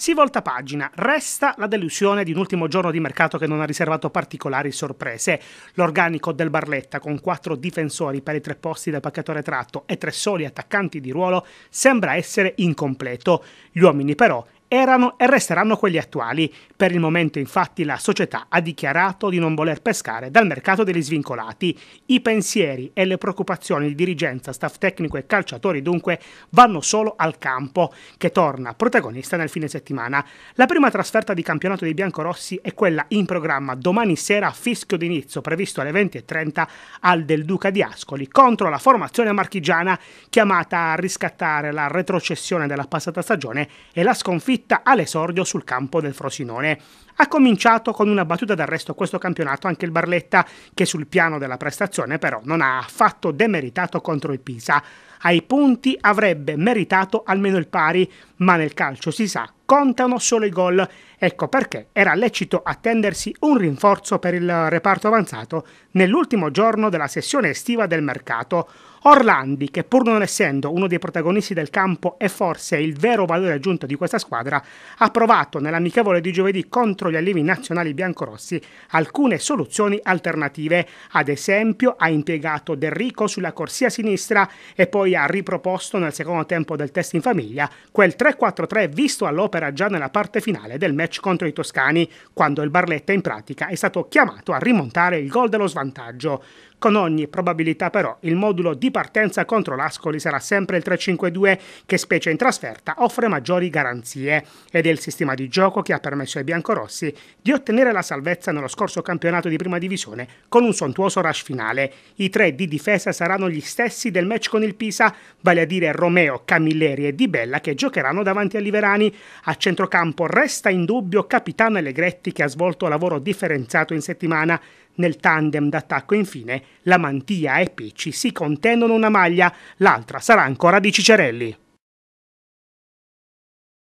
Si volta pagina, resta la delusione di un ultimo giorno di mercato che non ha riservato particolari sorprese. L'organico del Barletta, con quattro difensori per i tre posti del pacchetto retratto e tre soli attaccanti di ruolo, sembra essere incompleto. Gli uomini però erano e resteranno quelli attuali. Per il momento infatti la società ha dichiarato di non voler pescare dal mercato degli svincolati. I pensieri e le preoccupazioni di dirigenza, staff tecnico e calciatori dunque vanno solo al campo, che torna protagonista nel fine settimana. La prima trasferta di campionato dei biancorossi è quella in programma domani sera a fischio d'inizio previsto alle 20.30 al Del Duca di Ascoli contro la formazione marchigiana chiamata a riscattare la retrocessione della passata stagione e la sconfitta sconfitta all'esordio sul campo del Frosinone. Ha cominciato con una battuta d'arresto questo campionato anche il Barletta, che sul piano della prestazione però non ha affatto demeritato contro il Pisa. Ai punti avrebbe meritato almeno il pari, ma nel calcio si sa, contano solo i gol. Ecco perché era lecito attendersi un rinforzo per il reparto avanzato nell'ultimo giorno della sessione estiva del mercato. Orlandi, che pur non essendo uno dei protagonisti del campo e forse il vero valore aggiunto di questa squadra, ha provato nell'amichevole di giovedì contro gli allievi nazionali biancorossi alcune soluzioni alternative. Ad esempio ha impiegato Derrico sulla corsia sinistra e poi poi ha riproposto nel secondo tempo del test in famiglia quel 3-4-3 visto all'opera già nella parte finale del match contro i toscani, quando il Barletta in pratica è stato chiamato a rimontare il gol dello svantaggio. Con ogni probabilità però il modulo di partenza contro l'Ascoli sarà sempre il 3-5-2 che specie in trasferta offre maggiori garanzie ed è il sistema di gioco che ha permesso ai biancorossi di ottenere la salvezza nello scorso campionato di prima divisione con un sontuoso rush finale. I tre di difesa saranno gli stessi del match con il Pisa difesa, vale a dire Romeo, Camilleri e Di Bella che giocheranno davanti a Liverani. A centrocampo resta in dubbio Capitano Allegretti che ha svolto lavoro differenziato in settimana. Nel tandem d'attacco infine la Mantia e Picci si contendono una maglia, l'altra sarà ancora di Cicerelli.